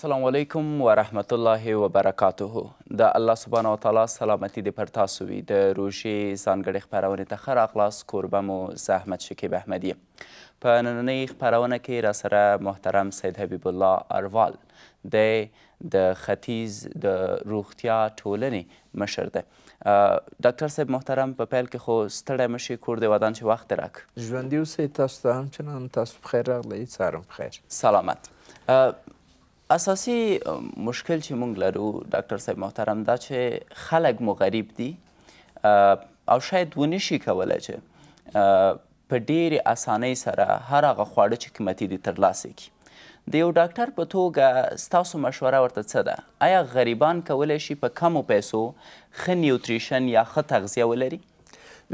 السلام علیکم ورحمت الله وبرکاته د الله سبحانه وتعالی سلامتی دې پر تاسو وي د روژې ځانګړې خپرونې ته ښه راغلاست کوربه مو زه احمد شکیب احمدي په نننۍ خپرونه کې راسره محترم سید حبیب الله اروال دی د ختیځ د روغتیا ټولنې مشر دی ډاکټر صاحب محترم په پیل کې خو ستړی مشي کور دی ودان چې وخت راک ژوندي اوسئ تاسو ته همچنان تاسو بخیر راغلی سهار بخیر سلامت اساسی مشکل چې موږ لرو ډاکټر صاحب محترم دا چې خلک مو غریب دي او شاید ونشي کولی چې په ډېرې اسانۍ سره هر هغه خواړه چې قیمتي دي ترلاسه کړي د یو ډاکټر په توګه ستاسو مشوره ورته څه ده آیا غریبان کولی شي په کمو پیسو ښه نیوتریشن یا ښه تغذیه ولري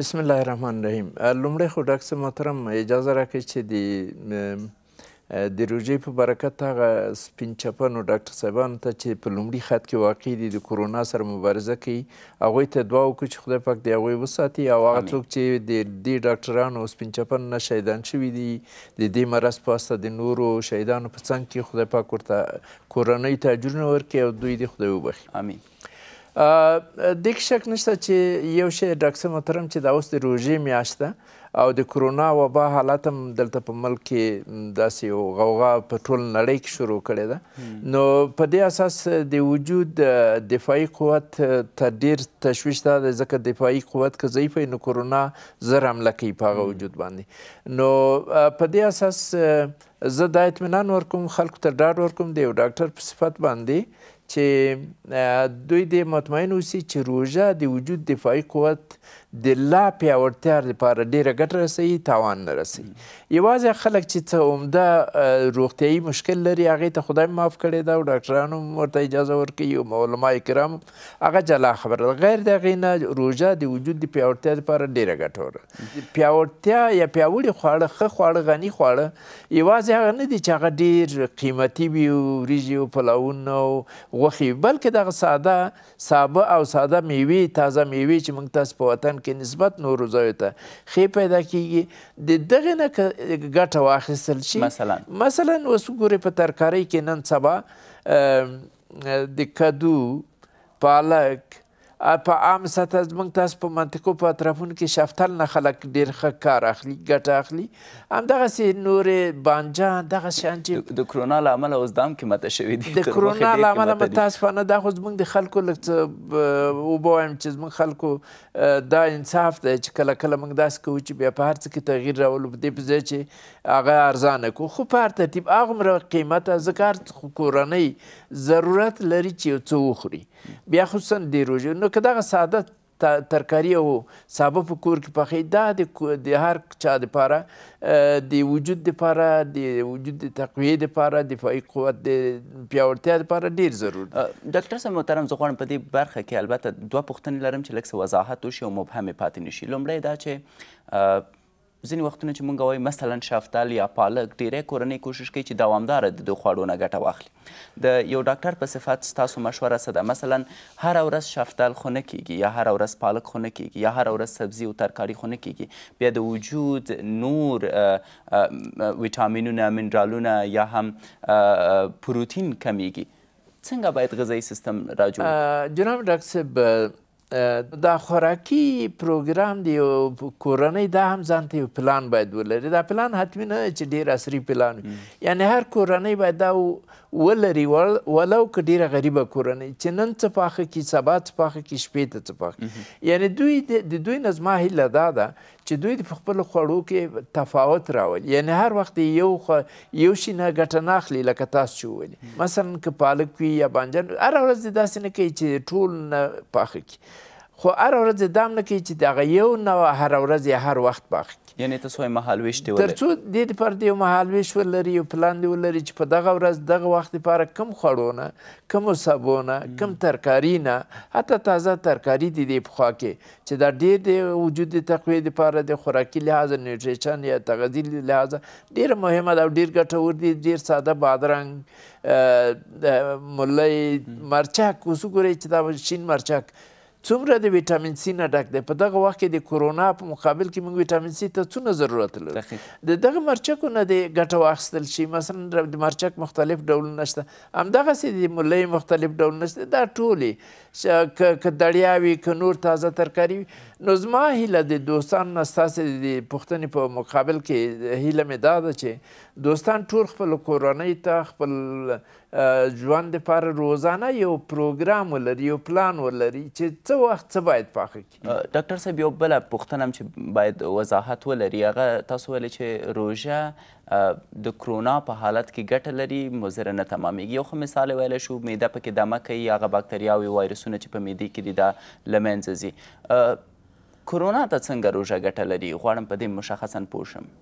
بسم الله الرحمن الرحیم لومړی خو ډاکټر محترم اجازه راکړئ چې د د روژې په برکت هغه سپین چپنو ډاکټر صاحبانو ته چې په لومړي خط کې واقع دي د کرونا سره مبارزه کوي هغوی ته دعا وکړو چې خدای پاک د هغوی وساتي او هغه څوک چې د دې ډاکټرانو سپین چپن نه شهیدان شوي دي د دې مرض په واسطه د نورو شهیدانو په څنګ کې خدای پاک ورته کورنۍ ته اجرونه ورکړي او دوی دې خدای وبخي امین د شک نشته چې یو شی ډاکټر محترم چې دا اوس د روژې میاشت ده او د کرونا وبا حالات هم دلته په ملک کې داسې یو غوغا په ټول نړۍ کې شروع کړې ده نو په دې اساس د وجود دفاعي قوت ته ډېر تشویش دا دی ځکه دفاعي قوت که ضعیف نو کرونا زر حمله کوي په هغه وجود باندې نو په دې اساس زه دا اطمینان ورکوم خلکو ته ډاډ ورکوم د یو ډاکټر په صفت باندې چې دوی د مطمئن اوسي چې روژه د وجود دفاعي قوت د لا پیاوړتیا لپاره ډیره ګټه رسوي تاوان نه رسوي یوازې خلک چې څه عمده روغتیایي مشکل لري هغې ته خدای معاف کړی ده او ډاکټرانو هم ورته اجازه ورکوي او علما کرام هغه جلا خبره ده غیر د هغې نه روژه د وجود د پیاوړتیا لپاره ډیره ګټوره پیاوړتیا یا پیاوړي خواړه ښه خواړه غني خواړه یوازې هغه نه دي چې هغه ډیر قیمتي وي وریژې او پلاون او غوښې بلکې دغه ساده سابه او ساده میوې تازه میوې چې موږ تاسو په وطن کې نسبت نورو ځایو ته ښې پیدا کیږي د دغې نه ګټه واخیستل شي مثلا مثلا اوس وګورئ په ترکارۍ کې نن سبا د کدو پالک په عام سطح موږ تاسو په منطقو په اطرافونو کې شفتل نه خلک ډېر ښه کار اخلي ګټه اخلي همدغسې نورې بانجان دغه شیان چې د کرونا له امله اوس دام قیمته شوي دي د کرونا له امله متاسفانه دا خو زموږ د خلکو لږ څه اوبه وایم چې زموږ خلکو دا انصاف دی چې کله کله موږ داسې کوو چې بیا په هر څه کې تغییر راولو په دې په ځای چې هغه ارزانه کړو خو په هر ترتیب هغومره قیمته ځکه هر کورنۍ ضرورت لري چې یو څه وخوري بیا خصوصا د روژې نو که دغه ساده ترکاری او سابه په کور کې پخې دا د هر چا دپاره د وجود دپاره د وجود د تقویې دپاره دفاعي قوت د پیاوړتیا دپاره ډېر ضرور ډاکټر صاحب محترم زه غواړم په دې برخه کې البته دوه پوښتنې لرم چې لږ څه وضاحت وشي او مبهمې پاتې نه شي لومړی دا چې ځینې وختونه چې مونږ وایو مثلا شفتال یا پالک ډیری کورنۍ کوشش کوي چې دوامداره د دو خوړو نه ګټه واخلي د یو ډاکټر په صفت ستاسو مشوره څه ده مثلا هر ورځ شفتال خو نه کیږي یا هر ورځ پالک خو نه کیږي یا هر ورځ سبزي او ترکاري خو نه کیږي بیا د وجود نور ویټامینونه منرالونه یا هم پروتین کمیږي څنګه باید غذایی سیستم را جوړ جناب ډاکټر صاحب دا خوراکي پروګرام دی او کورنۍ دا هم ځانته یو پلان باید ولري دا پلان حتمي نه چې ډیر عصري پلان وي یعنی هر کورنۍ باید دا ولري ولو که ډیره غریبه کورنۍ چې نن څه پاخه کړي سبا څه پاخه کړي شپې ته څه پاخه یعنی دوی د دوی نه زما هیله دا ده چې دوی د خپل خوړو کې تفاوت راول یعنی هر وخت یو خو یو شي نه ګټه نه اخلي لکه تاسو چې وویلي مثلا که پالک وي یا بانجان هره ورځ داسې نه کوي چې ټول نه پاخه کړي خو هر ورځ دام نه کوي چې دغه یو نه هر ورځ هر وخت باخي یعنی تاسو یې مهال ویش دی تر څو د دې پر دې مهال ویش ولري یو پلان دی ولري چې په دغه ورځ دغه وخت لپاره کم خړونه کم سبونه کم ترکاری نه حتی تازه ترکاری دی د پخوا کې چې د ډېر د وجود تقوی لپاره د خوراکي لحاظ نیوټریشن یا تغذی لحاظ ډېر مهمه ده او ډېر ګټور دی ډېر ساده بادرنګ ملۍ مرچک اوس وګورئ چې دا شین مرچک څومره د ویټامین سي نه ډک دی په دغه وخت کې د کرونا په مقابل کې موږ ویټامین سي ته څونه ضرورت لرو د دغه مرچکو نه د ګټه واخیستل شي مثلا د مرچک مختلف ډولونه شته همدغسې د ملۍ مختلف ډولونه شته دا ټولې که دړیا وي که نور تازه ترکاري وي نو زما هیله د دوستان نه ستاسې د پوښتنې په مقابل کې هیله مې دا ده چې دوستان ټول خپل کورنۍ ته خپل ژوند لپاره روزانه یو پروګرام ولري یو پلان ولري چې څه وخت څه باید پاخه کړي ډاکټر صاحب یو بله پوښتنه چې باید وضاحت ولري هغه تاسو ویلې چې روژه د کرونا په حالت کې ګټه لري مضره نه تمامیږي یو ښه مثال ویلی شو معده پکې دمه کوي هغه باکتریاوې وایرسونه چې په معدې کې دي دا له منځه ځي کرونا ته څنګه روژه ګټه لري غواړم په دې مشخصا پوه شم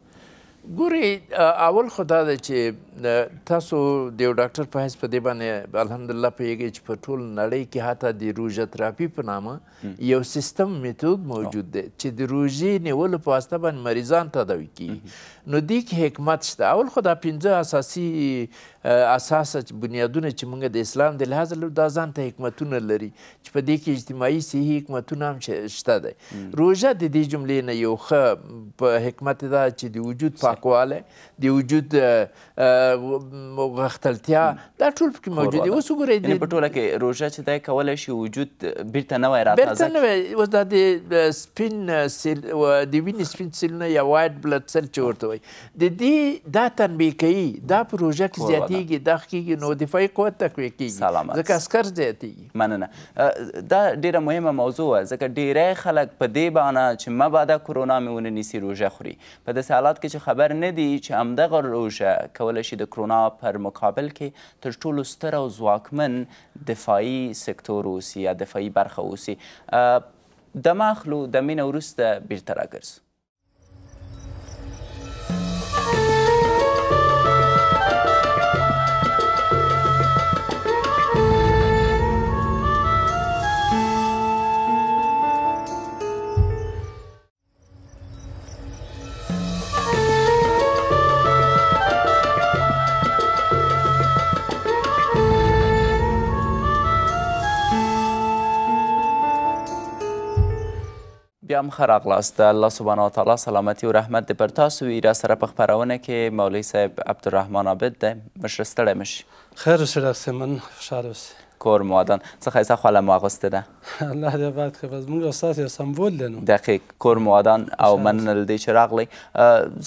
ګوري اول خدا د چې تاسو د یو ډاکټر په حیث په دې باندې الحمدلله پیږي چې په ټول نړۍ کې حتی د روژه تراپی په نامه یو سیستم میتود موجود دی چې د روژې نیولو په واسطه باندې مریضان تداوي کیږي نو دې کې حکمت شته اول خدا پنځه اساسي اساس بنیادونه چې موږ د اسلام د لحاظ له دا ځان ته حکمتونه لري چې په دې کې اجتماعي صحي حکمتونه هم شته دی روژه د دې جملې نه یو ښه حکمت دا چې د وجود په پاکوالی د وجود غښتلتیا دا ټول پکې موجود دي اوس وګورئ یعنې په ټوله کې روژه چې دی کولی شي وجود بیرته نوی را بیرته نوی اوس دا د سپین سیل د وینې سپین سیلونه یا وایټ بلډ سیل چې ورته وایي د دې دا تنبیه کوي دا په روژه کې زیاتېږي دا کېږي نو دفاعي قوت تقویه کېږي ځکه عسکر زیاتېږي مننه دا ډېره مهمه موضوع وه ځکه ډېری خلک په دې بهانه چې مباده کرونا مې ونه نیسي روژه خوري په داسې حالات کې چې خبر خبر نه دي چې همدغه روژه کولی شي د کرونا پر مقابل کې تر ټولو ستر او ځواکمن دفاعي سکتور اوسي یا دفاعي برخه اوسي دمه اخلو د مینه وروسته بیرته راګرځو بیا هم ښه راغلاست د الله سبحانه وتعالی سلامتي او رحمت دې پر تاسو وي را سره په خپرونه کې مولوي صاحب عبدالرحمن عابد دی مشر ستړی مشي خیر اوسې ډاکټر صاحب من خوشحاله اوسئ کورمادان څه ښایسته خوله مو اغوستې ده الله دې اباد کړي بس موږ ستاسې یو سمبول دی نو دقیق کورمادان او مننه له دې چې راغلی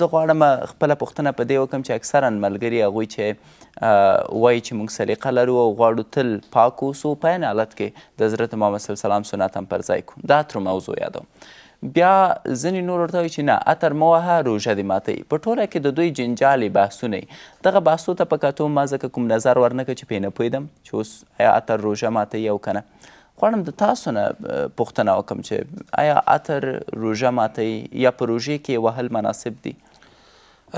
زه غواړم خپله پوښتنه په دې وکړم چې اکثرا ملګري هغوی چې وایي چې موږ سلیقه لرو او غواړو تل پاک اوسو په عین حالت کې د حضرت محمد صلی سلام سنت هم پر ځای کړو دا تر موضوع یادوم بیا ځینې نور ورته وایي چې نه عطر مه وهه روژه دې ماتوي په ټوله کې د دوی جنجالې بحثونه دغه بحثو ته په کتو ما ځکه کوم نظر ورنکړه چې پې نه پوهېدم چې اوس آیا عطر روژه ماتوي او که نه غواړم د تاسو نه پوښتنه وکړم چې آیا عطر روژه ماتوي یا په روژې کې وهل مناسب دي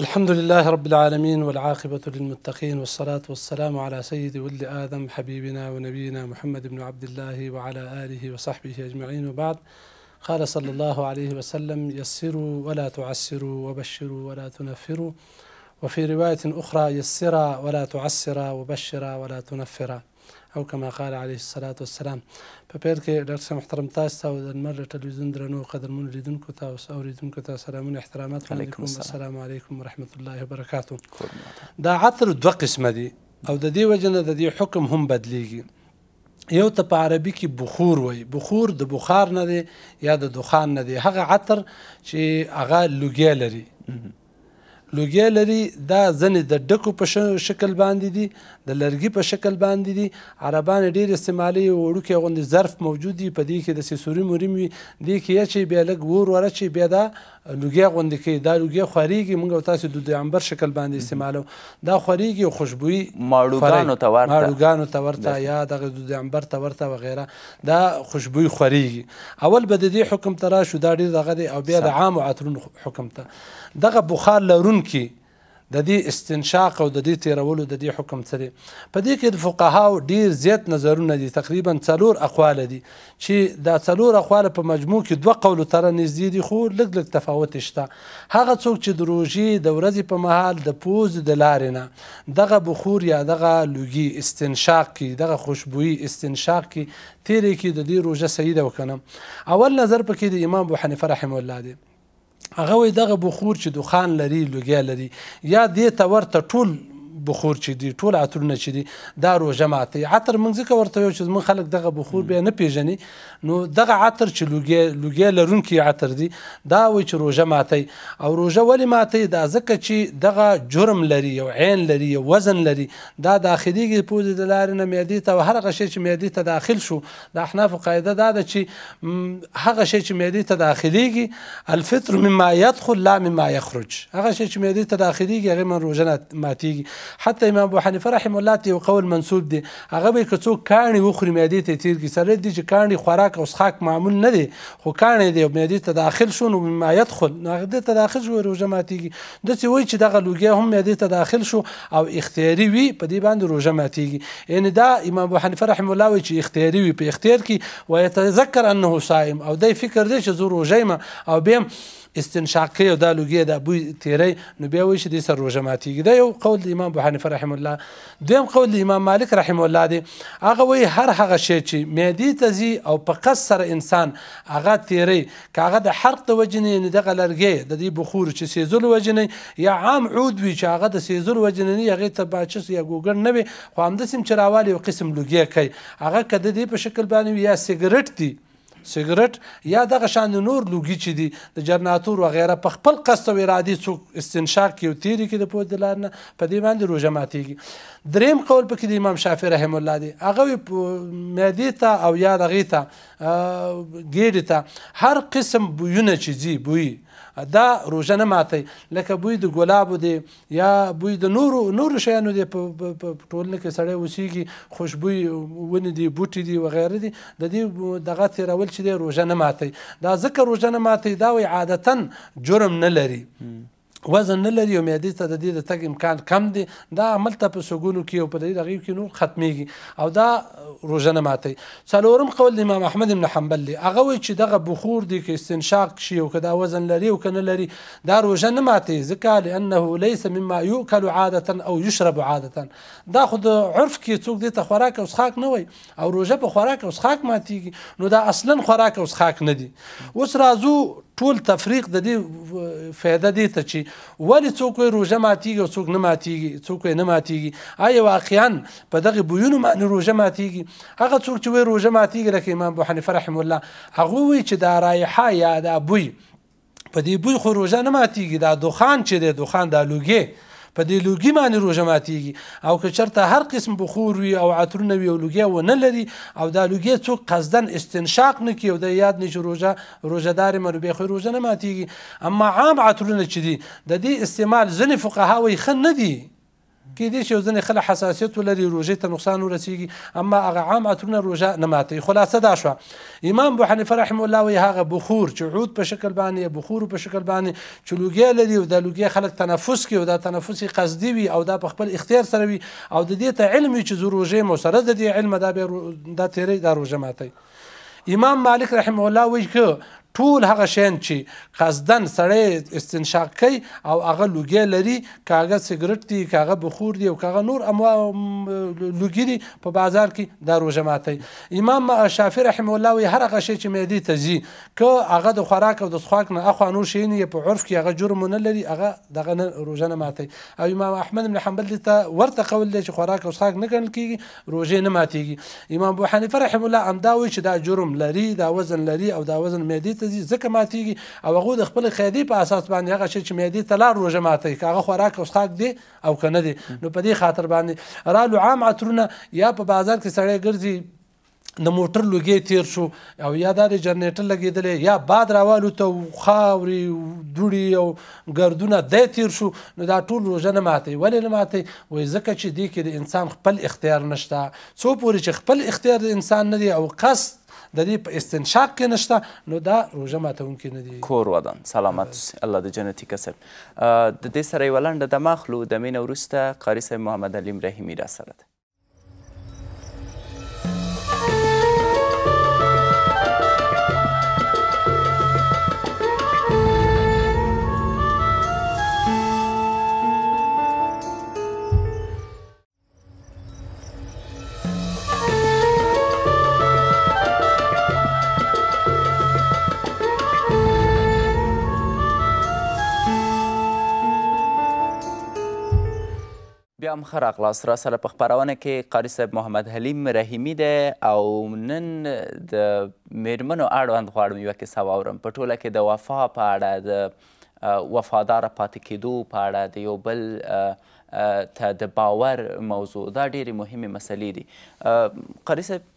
الحمد لله رب العالمين والعاقبة للمتقين والصلاة والسلام على سيد ولد آدم حبيبنا ونبينا محمد بن عبد الله وعلى آله وصحبه أجمعين وبعد قال صلى الله عليه وسلم يسروا ولا تعسروا وبشروا ولا تنفروا وفي رواية أخرى يسرا ولا تعسرا وبشرا ولا تنفرا أو كما قال عليه الصلاة والسلام ببيرك لكس محترم تاس تاو المرة تلفزيون درنو قدر من لدنكو تاوس أو لدنكو تاو سلامون احترامات عليكم السلام. السلام عليكم ورحمة الله وبركاته دا عطر دو قسمة دي أو دا دي وجنة دا دي حكم هم بدليجي یو ته په عربي کې بخور وای بخور د بخار نه دی یا د دخان نه دی هغه عطر چې هغه لوګیا لري لوګي لري دا ځنې د ډکو په شکل باندې دي د لرګي په شکل باندې دي عربان ډېر استعمالي وړوکي غوندې ظرف موجود دي په دې کې د سیسوري مریم وي دې کې یا چې بیا لګ ور ورچی بیا دا لوګي غوندې کې دا لوګي خوريږي موږ تاسو د دامبر شکل باندې استعمالو دا خوريږي او خوشبوي ماړوګانو ته ورته ماړوګانو ته ورته یا د دامبر ته ورته وغیرہ دا خوشبوي خوريږي اول بد دې حکم ترا شو دا ډېر دغه او بیا د عام عطرون حکم ته دغه بخار لرونکي د دې استنشاق او د دې تیرولو د دې حکم څه دی په دې کې د فقهاو ډیر زیات نظرونه دي تقریبا څلور اقوال دي چې دا څلور اقوال په مجموع کې دوه قول تر نږدې دي خو لږ لږ تفاوت شته هغه څوک چې د روژې د ورځې په محل د پوز د لارې نه دغه بخور یا دغه لوګي استنشاق کې دغه خوشبويي استنشاق کې تیرې کې د دې روژه صحیح ده وکنه اول نظر پکې د امام ابو حنیفه رحم الله دی هغه وي دغه بخور چې دوخان لري لوګیا لري یا دې ته ورته ټول بخور چې دي ټول عطرونه چې دي دا روژه ماتي عطر موږ ځکه ورته یو چې موږ خلک دغه بخور بیا نه پیژني نو دغه عطر چې لوګي لوګي لرونکي عطر دي دا وایي چې روژه ماتي او روژه ولې ماتي دا ځکه چې دغه جرم لري یو عین لري یو وزن لري دا داخليږي پوز د لارې نه معدې ته هر غشي چې معدې ته داخل شو د احناف قاعده دا ده چې هغه شی چې معدې ته داخليږي الفطر مما يدخل لا مما يخرج هغه شی چې معدې ته داخليږي هغه من روژه ماتيږي حتی امام ابو حنیفه رحم الله ته یو قول منسوب دی هغه به کڅو کاڼي وخوري معدې ته تیر کی سره دي چې کاڼي خوراک او څښاک معمول نه دی خو کاڼي دی معدې ته داخل شون او ما يدخل معدې ته داخل شو روزه ماتيږي د څه وای چې دغه لوګي هم معدې ته داخل شو او اختیاري وي په دې باندې روزه ماتيږي یعنی دا امام ابو حنیفه رحم الله وی چې اختیاري وي په اختیار کې ويتذكر انه صائم او دای فکر دی چې زه روزه ما او بیم استنشاقي او دا لوګي د ابو تیری نو بیا وایي چې د سر روزه ماتيږي دا یو قول د امام ابو حنیفه رحم الله دیم قول د امام مالک رحم الله دی هغه وایي هر هغه شی چې معدي تزي او په قصر انسان هغه تیری کاغه د حرق د وجنې نه دغه لرګي د دې بخور چې سيزل وجنې یا عام عود وي چې هغه د سيزل وجنې هغه ته باچس یا ګوګر نه وي خو همدسم چراوالي یو قسم لوګي کوي هغه کده دې په شکل باندې یا سیګریټ دی سیګریټ یا دغه شان نور لوګي چې دي د جنراتور و غیره په خپل قصد او ارادي څوک استنشاق کوي تیری کې د پوه دلارنه په دې باندې روزه ماتيږي دریم قول پکې د امام شافعي رحم الله دی هغه معده ته او یا دغه ته ګیډه ته هر قسم بویونه چې دي بوی دا روزه نه ماتي لکه بوی د ګلابو دی یا بوی د نورو نورو شیانو دی په ټولنه کې سړی وسیږي خوشبوی ونی دی بوټي دی وغیره دی د دې دغه تیرول چې دی روزه نه ماتي دا ذکر روزه نه ماتي دا وی عادتا جرم نه لري وزن نه لري او معدې ته د دې د تګ امکان کم دی دا عملته په سګونو کې او په دې رغیب کې نور ختمیږي او دا روژه نه ماتي څلورم قول د امام احمد بن حنبل دی هغه وایي چې دغه بخور دی کې استنشاق شي او که دا وزن لري او که نه لري دا روژه نه ماتي ځکه لانه ليس مما يؤكل عاده او يشرب عاده دا خو د عرف کې څوک دې ته خوراک او څښاک نه وي او روژه په خوراک او څښاک ماتيږي نو دا اصلا خوراک او څښاک نه دی اوس راځو ټول تفریق د دې فایده دی ته چې ولی څوک روزه ماتيږي او څوک نه ماتيږي څوک نه ماتيږي آیا واقعا په دغه بویونو باندې روزه ماتيږي هغه څوک چې وې روزه ماتيږي لکه امام ابو حنیفه رحم الله هغه وی چې دا رایحه یا دا بوی په دې بوی خو روزه نه ماتيږي دا دوخان چې دی دوخان د لوګي په دې لوګي باندې روژه ماتيږي او که چرته هر قسم بخور وي او عطر نه وي او لوګي و نه لري او دا لوګي څوک قصدن استنشاق نه کوي او د یاد نه روژه روژهدار مربي خو روژه نه ماتيږي اما عام عطرونه چې دي د دې استعمال ځنې فقها وي خن نه دي کې دې شی ځنې خلک حساسیت ولري روژې ته نقصان ورسیږي اما هغه عام عطرونه روژه نه ماتي خلاصه دا شو امام ابو حنیفه رحم الله وی هغه بخور چې عود په شکل باندې بخور په شکل باندې چې لوګي لري او د لوګي خلک تنفس کوي او دا تنفسي قصدي وي او دا په خپل اختیار سره وي او د دې ته علم چې ضروري مو سره د دې علم دا به دا تیری دا روژه ماتي امام مالک رحم الله وی ک ټول هغه شین چې قصدن سړی استنشاق کوي او هغه لوګي لري کاغه سیګریټ دی کاغه بخور دی او کاغه نور اما لوګي دی په بازار کې د روزه ماتي امام شافعي رحم الله وي هر هغه شی چې معدې ته ځي ک هغه د خوراک او د خوراک نه اخو نور شي نه په عرف کې هغه جرم نه لري هغه دغه نه روزه نه ماتي او امام احمد بن حنبل ته ورته قول دی چې خوراک او خوراک نه ګڼل کیږي روزه نه ماتيږي امام ابو حنیفه رحم الله امدا وي چې دا جرم لري دا وزن لري او دا وزن معدې ته دي ځکه ماتېږي او هغوی د خپل قیادې په اساس باندې هغه شی چې معدې ته لار روژه ماتوي که هغه خوراک او څښاک دی او که نه دی نو په دې خاطر باندې رالو عام عطرونه یا په بازار کې سړی ګرځي د موټر لوګي تیر شو او یا د جنریټر لګیدلې یا باد راوالو ته خاوري دوړي او ګردونه د تیر شو نو دا ټول روزه نه ماتي ولې نه ماتي وای ځکه چې دی کې د انسان خپل اختیار نشته څو پورې چې خپل اختیار د انسان نه دی او قصد د دې په استنشاق کې نشته نو دا روژه ماتونکي نه دي کور ودان سلامت اوسئ الله د جنتي کسب د دې سره یوه لنډه دمه اخلو د مینه وروسته قاري صاحب محمد علیم رحیمي را سره ده هم ښه راغلاست را سره په خپرونه کې قاري صاحب محمد حلیم رحیمي دی او نن د میرمنو اړوند غواړم یوه کیسه واورم په ټوله کې د وفا په اړه د وفاداره پاتې کېدو په اړه د یو بل ته د باور موضوع دا ډېرې مهمې مسلې دي قاري صاحب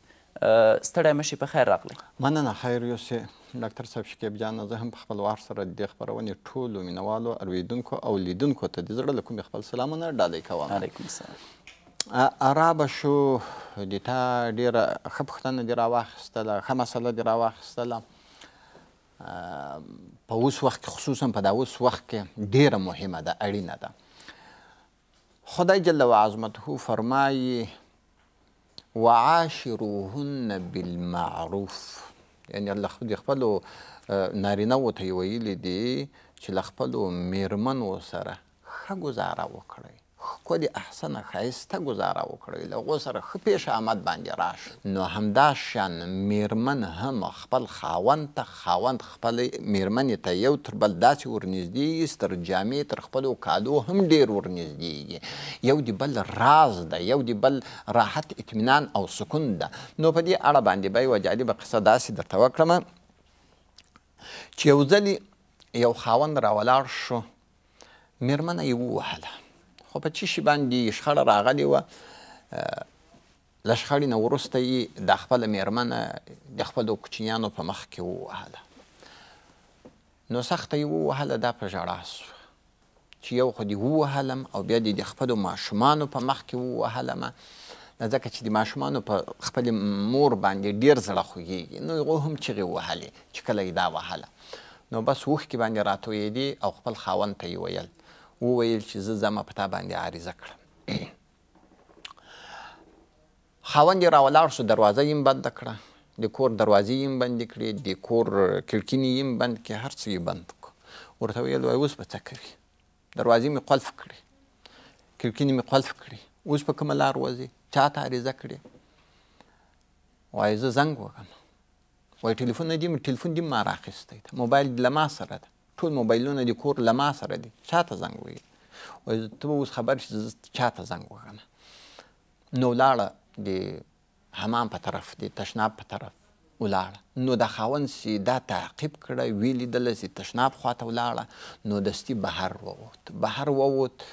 ستړی مشي په خیر راغلی مننه خیر یوسې ډاکټر صاحب شکیب جان زه هم په خپل وار سره د خبرونې ټولو مینوالو ارویدونکو او لیدونکو ته د زړه له کومې خپل سلامونه ډالۍ کوم علیکم السلام ارابه شو د تا ډېره ښه پوښتنه دې راواخیستله ښه مسله دې راواخیستله په اوس وخت کې خصوصا په دا اوس وخت کې ډېره مهمه ده اړینه ده خدای جل وعظمته فرمایي وعاشروهن بالمعروف یعنی د خپلو نارینهو ته یې ویلي دي چې له خپلو میرمنو سره ښه ګزاره وکړئ ښکلې احسنه ښایسته ګزاره وکړئ له هغو سره ښه پیش آمد باندې راشه نو همدا شان میرمن هم خپل خاوند ته خاوند خپلې میرمنې ته یو تر بل داسې ورنږدې یي تر جامې تر خپلو کالو هم ډېر ورنږدېږي یو د بل راز ده یو د بل راحت اطمینان او سکون ده نو په دې اړه باندې به یوه جالبه قصه داسې درته وکړمه چې یو ځلې یو خاوند راولاړ شو میرمنه یې ووهله خو په څه شي باندې شخړه راغلې وه له شخړې نه وروسته یې د خپله میرمنه د خپلو کوچنیانو په مخ کې ووهله نو سخته یې ووهله دا په ژړا سوه چې یو خو دې ووهلم او بیا دې د خپلو ماشومانو په مخ کې ووهلمه ځکه چې د ماشومانو په خپلې مور باندې ډېر زړه خوږېږي نو هغو هم چغې وهلې چې کله یې دا وهله نو بس اوښکې باندې راتویېدې او خپل خاوند ته یې ویل وویل چې زه ځمه په تا باندې عریضه کړم خاوند یې راولاړ شو دروازه یې بنده کړه د کور دروازې یې بندې کړې د کور کړکینې یې بند کړې هر څه یې بند کړو ورته ویل وایي اوس به څه کوي دروازې مې قلف کړې کړکینې مې قلف کړې اوس په کومه لار وځې چا ته عریضه کړې وایي زه زنګ وکړم وایي ټلیفون نه دي ټلیفون دې ما راخیستی ده موبایل له ما سره ده ټول موبایلونه د کور له ما سره دي چاته زنګ وهي وایي ته به اوس خبر شي زه چاته زنګ وهم نو لاړه د حمام په طرف د تشناب په طرف ولاړه نو دا خاوند سي دا تعقیب کړه وی لیدله سي تشناب خواته ولاړه نو دستي بهر ووت بهر ووت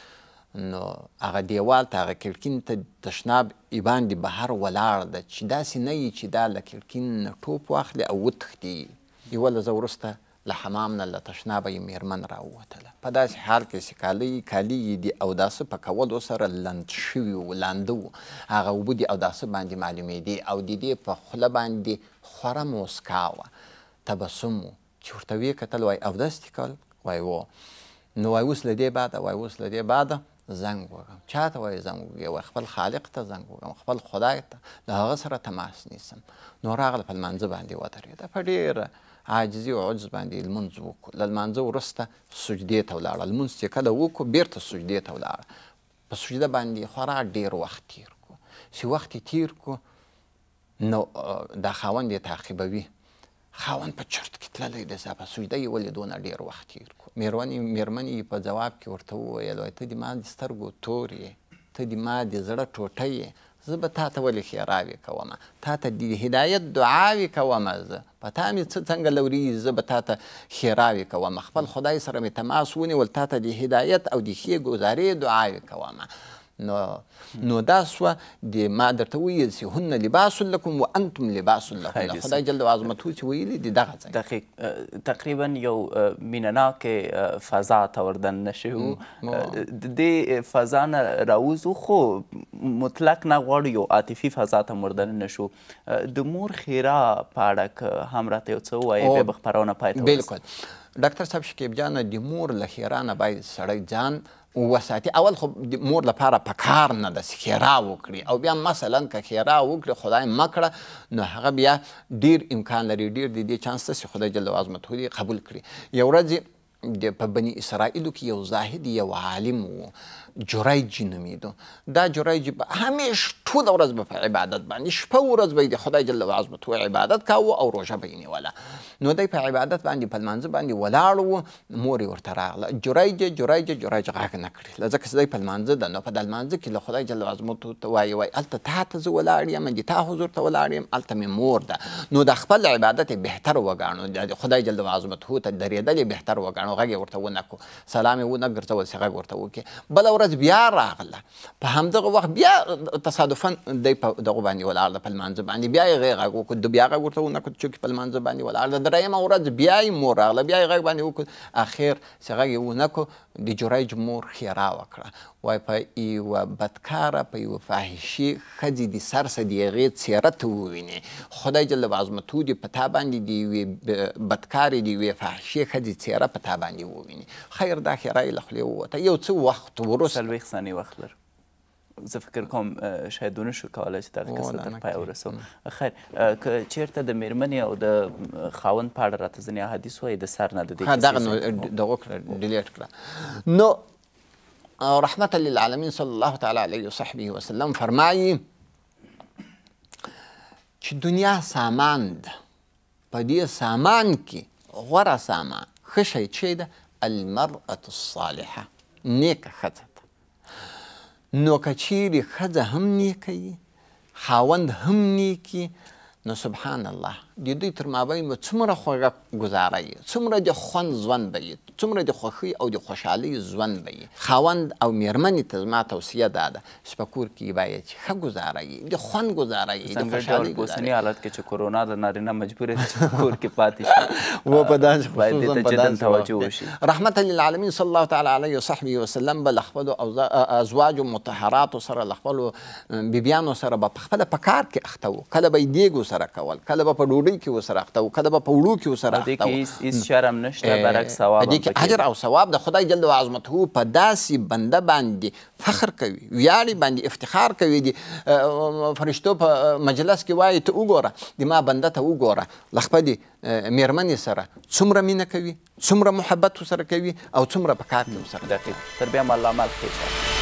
نو هغه دیوال ته هغه کړکین ته تشناب ایبان دی بهر ولاړ ده چې داسې نه یي چې دا له کړکین نه ټوپ واخلي او وتښتي یوه لزه وروسته له حمام نه له تشنابه یې میرمن راووتله په داسې حال کې چې کالي کالي یې دي او داسه په کولو سره لند شوي و لانده و هغه اوبه دي او داسه باندې معلومېدي او د دې په خوله باندې خوره موسکا وه تبسم و چې ورته ویې کتل وایي اودس دې کول وایي و نو وایي اوس له دې بعده وایي اوس له دې بعده زنګ وکړم چاته وایي زنګ وکړي وایي خپل خالق ته زنګ وکړم خپل خدای ته له هغه سره تماس نیسم نو راغله په لمانځه باندې ودرېده په ډېره عاجزي او عجز باندې لمونځ وکړو له لمانځه وروسته سجدې ته ولاړه لمونځ چې کله وکړو بېرته سجدې ته ولاړه په سجده باندې خورا ډېر وخت تیر کړو چې وخت یې تیر کړو نو دا خاوند یې تعقیبوي خاوند په چرت کې تللی دی په سجده یې ولې دونه ډېر وخت تیر کړو میرمنې میرمنې یې په ځواب کې ورته وویل وایي ته دې ما د سترګو تور یې ته دې ما د زړه ټوټه یې زه به تا ته ولې ښېراوې کومه تا ته د هدایت دعاوې کومه زه په تا مې څه څنګه لورېږي زه به تا ته ښېراوې کومه خپل خدای سره مې تماس ونیول تا ته د هدایت او د ښې ګزارې دعاوې کومه نو نو دا سوه د ما درته ویل چې هن لباس لکم و انتم لباس لهم خدای جل عظمته چې ویلي دي دغه ځای دقیق تقریبا یو مینهناک فضا ته وردن نشو د دې فضا نه راوځو خو مطلق نه غواړو یو عاطفي فضا ته وردن نشو د مور خیره په اړه که هم راته یو څه ووایې بیا به خپرونه پای ته بالکل ډاکټر صاحب شکیب جان د مور له خیرانه باید سړی ځان وساتي اول خو مور لپاره پکار نه ده چې ښېرا وکړي او بیا مثلا که ښېرا وکړي خدای مه کړه نو هغه بیا ډیر امکان لري ډیر د دې چانس ته چې خدای جل عظمته قبول کړي یو ورځ د په بني اسرائیلو کې یو زاهد یو عالم و جریج نومېدو دا جریج به همیش ټوله ورځ به په عبادت باندې شپه ورځ به د خدای جل وعز به تو عبادت کاوه او روژه به یې نیوله نو دی په عبادت باندې په لمانځه باندې ولاړ و مور یې ورته راغله جریج جریج جریج غږ نه کړي ځکه چې دی په لمانځه ده نو په د لمانځه کې له خدای جل وعز ته وایي وایي هلته تا ته زه ولاړ یم د تا حضور ته ولاړ یم هلته مې مور ده نو د خپل عبادت یې بهتر وګاڼو د خدای جل وعز ته درېدل یې بهتر وګاڼو نو غږ یې ورته ونه کړو سلام یې ونه ګرځول چې غږ ورته وکړي بله ورځ بیا راغله په همدغه وخت بیا تصادفا دی په دغه باندې ولاړ ده په لمانځه باندې بیا یې غږ وکړ د بیا غږ ورته ونه کړو چونکې په لمانځه باندې ولاړ ده درېیمه ورځ بیا یې مور راغله بیا یې غږ باندې وکړ اخر چې غږ یې ونه کړو د جورای جمهور خیرا وکړه وای په یوه بدکاره په یوه فاحشي ښځې د سر څه د هغې څیره ته ووینې خدای جل عظمتو دې په تا باندې د یوې بدکارې د یوې فاحشي ښځې څیره په تا باندې ووینې خیر دا خیرا یې له خولې ووته یو څه وخت وروسته څلوېښت ثانیې وخت لرو زه فکر کوم شاید ونه شو کولای چې دغه کیسه تر پایه ورسو خیر که چیرته د میرمنې او د خاوند په اړه راته ځینې احادیث وایي د سر نه د دې دغه نو دغه کړه ډیلیټ کړه نو رحمة للعالمین صلی الله تعالی علیه وصحبه وسلم فرمایي چې دنیا سامان ده په دې سامان کې غوره سامان ښه شی چې ده المرأة الصالحة نیکه ښځه نو که چیرې ښځه هم نیکه وي خاوند هم نیکي نو سبحان الله د دوی تر مابین به څومره خوږه ګزاره یي څومره د خوند ژوند به یي څومره د خوښۍ او د خوشحالۍ ژوند به یي خاوند او میرمنې ته زما توصیه دا ده چې په کور کې باید ښه ګزاره یي د خوند ګزاره یي د خوشحالۍ اوسني حالت کې چې کرونا د نارینه مجبور دی چې کور کې پاتې شي و په داسې باید دې ته جدن توجه وشي رحمت للعالمین صلی الله تعالی علیه وصحبه وسلم به له خپلو ازواجو مطهراتو سره له خپلو بیبیانو سره به په خپله په کار کې اخته و کله به یې دیګو سره کول کله به په ډوډۍ ډوډۍ کې وسره اخته و که به په وړو کې وسره اخته و هیڅ شرم نشته برعکس ثواب په کې اجر او ثواب د خدای جل عظمته په داسې بنده باندې فخر کوي ویاړي باندې افتخار کوي دي فرشتو په مجلس کې وایي ته وګوره د ما بنده ته وګوره له خپلې میرمنې سره څومره مینه کوي څومره محبت سره کوي او څومره په کار کې سره دقیق تر بیا مل عمل کوي